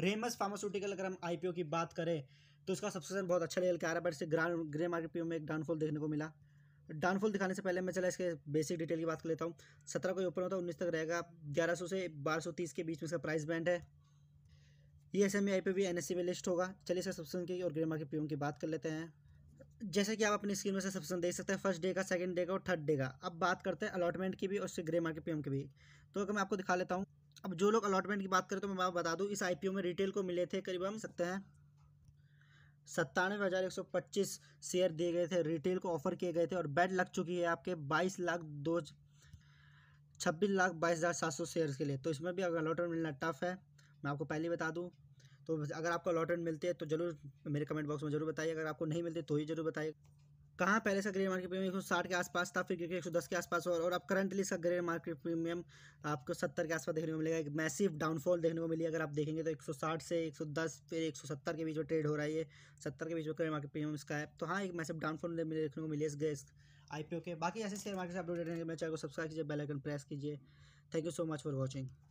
ramus pharmaceutical अगर हम IPO की बात करें तो उसका सब्सक्रिप्शन बहुत अच्छा लेवल का आ रहा है बट इससे ग्रांड ग्रे मार्केट पीओ में एक डाउनफॉल देखने को मिला डाउनफॉल दिखाने से पहले मैं चला इसके बेसिक डिटेल की बात कर लेता हूँ सत्रह को ऊपर होता है उन्नीस तक रहेगा ग्यारह सौ से बारह सौ तीस के बीच में इसका प्राइस बैंड है ये एस एम आई पी भी एन एस सी में लिस्ट होगा चलिए सर सब्सक्रिप्शन की और ग्रे मार्केट पी की बात कर लेते हैं जैसे कि आप अपनी स्क्रीन में से सेप्शन देख सकते हैं फर्स्ट डे का सेकंड डे का और थर्ड डे का अब बात करते हैं अलॉटमेंट की भी और उससे ग्रे मार्केट पीएम की भी तो अगर मैं आपको दिखा लेता हूँ अब जो लोग अलॉटमेंट की बात करें तो मैं आपको बता दूँ इस आईपीओ में रिटेल को मिले थे करीब हम सकते हैं सत्तानवे हज़ार एक सौ पच्चीस शेयर दिए गए थे रिटेल को ऑफर किए गए थे और बैड लग चुकी है आपके बाईस लाख दो छब्बीस लाख बाईस हज़ार सात सौ शेयर के लिए तो इसमें भी अगर अलॉटमेंट मिलना टफ है मैं आपको पहले बता दूँ तो अगर आपको अलॉटमेंट मिलते हैं तो जरूर मेरे कमेंट बॉक्स में जरूर बताइए अगर आपको नहीं मिलते तो ही जरूर बताइए कहाँ पहले इसका ग्रेड मार्केट प्रीमियम एक सौ साठ के आसपास था फिर क्योंकि एक सौ दस के आसपास और, और अब करंटली इसका ग्रेड मार्केट प्रीमियम आपको सत्तर के आसपास देखने को मिलेगा एक मैसिव डाउनफॉल देखने को मिली अगर आप देखेंगे तो एक सौ साठ से एक सौ दस फिर एक सौ सत्तर के बीच में ट्रेड हो रहा है सत्तर के बीच में ग्रेड मार्केट प्रीमियम इसका है तो हाँ एक मैसिव डाउनफॉल देखने को मिली इस आई पी ओ के बाकी ऐसे शेयर मार्केट से अपडेट रहने के मेरे चैनल को सब्सक्राइब कीजिए बेलाइकन प्रेस कीजिए thank you so much for watching